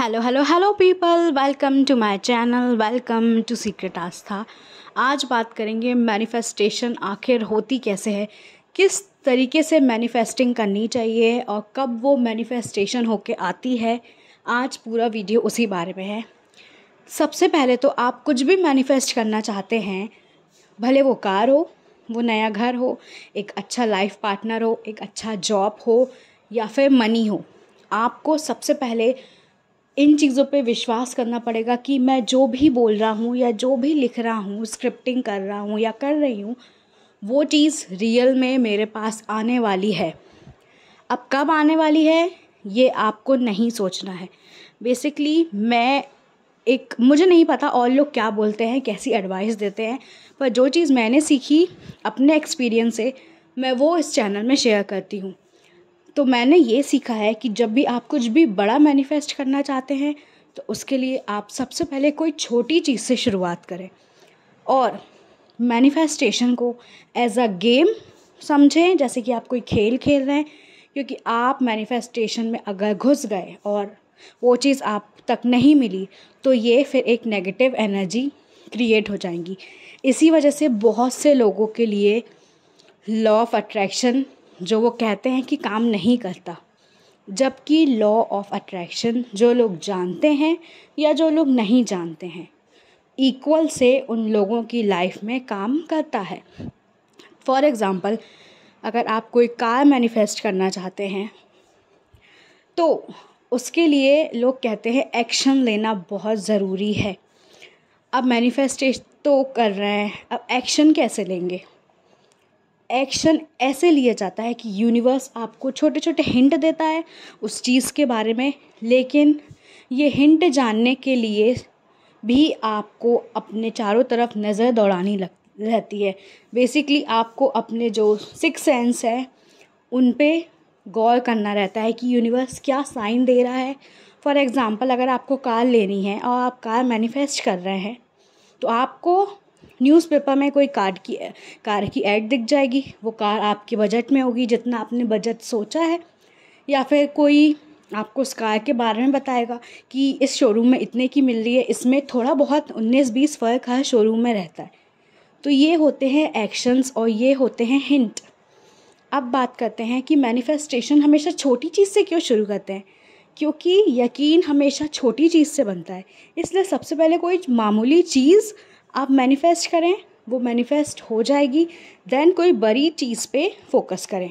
hello hello hello people welcome to my channel welcome to secret Aastha आज बात करेंगे manifestation आखिर होती कैसे है किस तरीके से मैनिफेस्टिंग करनी चाहिए और कब वो मैनिफेस्टेशन होके आती है आज पूरा वीडियो उसी बारे में है सबसे पहले तो आप कुछ भी मैनिफेस्ट करना चाहते हैं भले वो कार हो वो नया घर हो एक अच्छा लाइफ पार्टनर हो एक अच्छा जॉब हो या फिर मनी हो आपको सबसे पहले इन चीज़ों पे विश्वास करना पड़ेगा कि मैं जो भी बोल रहा हूँ या जो भी लिख रहा हूँ स्क्रिप्टिंग कर रहा हूँ या कर रही हूँ वो चीज़ रियल में मेरे पास आने वाली है अब कब आने वाली है ये आपको नहीं सोचना है बेसिकली मैं एक मुझे नहीं पता और लोग क्या बोलते हैं कैसी एडवाइस देते हैं पर जो चीज़ मैंने सीखी अपने एक्सपीरियंस से मैं वो इस चैनल में शेयर करती हूँ तो मैंने ये सीखा है कि जब भी आप कुछ भी बड़ा मैनिफेस्ट करना चाहते हैं तो उसके लिए आप सबसे पहले कोई छोटी चीज़ से शुरुआत करें और मैनिफेस्टेशन को एज अ गेम समझें जैसे कि आप कोई खेल खेल रहे हैं क्योंकि आप मैनिफेस्टेशन में अगर घुस गए और वो चीज़ आप तक नहीं मिली तो ये फिर एक नेगेटिव एनर्जी क्रिएट हो जाएंगी इसी वजह से बहुत से लोगों के लिए लॉ ऑफ अट्रैक्शन जो वो कहते हैं कि काम नहीं करता जबकि लॉ ऑफ अट्रैक्शन जो लोग जानते हैं या जो लोग नहीं जानते हैं इक्वल से उन लोगों की लाइफ में काम करता है फॉर एग्ज़ाम्पल अगर आप कोई कार मैनिफेस्ट करना चाहते हैं तो उसके लिए लोग कहते हैं एक्शन लेना बहुत ज़रूरी है अब मैनिफेस्टेश तो कर रहे हैं अब एक्शन कैसे लेंगे एक्शन ऐसे लिया जाता है कि यूनिवर्स आपको छोटे छोटे हिंट देता है उस चीज़ के बारे में लेकिन ये हिंट जानने के लिए भी आपको अपने चारों तरफ नज़र दौड़ानी लग रहती है बेसिकली आपको अपने जो सिक्स सेंस है उन पे गौर करना रहता है कि यूनिवर्स क्या साइन दे रहा है फॉर एग्ज़ाम्पल अगर आपको कार लेनी है और आप कार मैनिफेस्ट कर रहे हैं तो आपको न्यूज़पेपर में कोई कार की कार की एड दिख जाएगी वो कार आपके बजट में होगी जितना आपने बजट सोचा है या फिर कोई आपको उस कार के बारे में बताएगा कि इस शोरूम में इतने की मिल रही है इसमें थोड़ा बहुत उन्नीस बीस फ़र्क हर शोरूम में रहता है तो ये होते हैं एक्शंस और ये होते हैं हिंट अब बात करते हैं कि मैनिफेस्टेशन हमेशा छोटी चीज़ से क्यों शुरू करते हैं क्योंकि यकीन हमेशा छोटी चीज़ से बनता है इसलिए सबसे पहले कोई मामूली चीज़ आप मैनिफेस्ट करें वो मैनिफेस्ट हो जाएगी देन कोई बड़ी चीज़ पे फोकस करें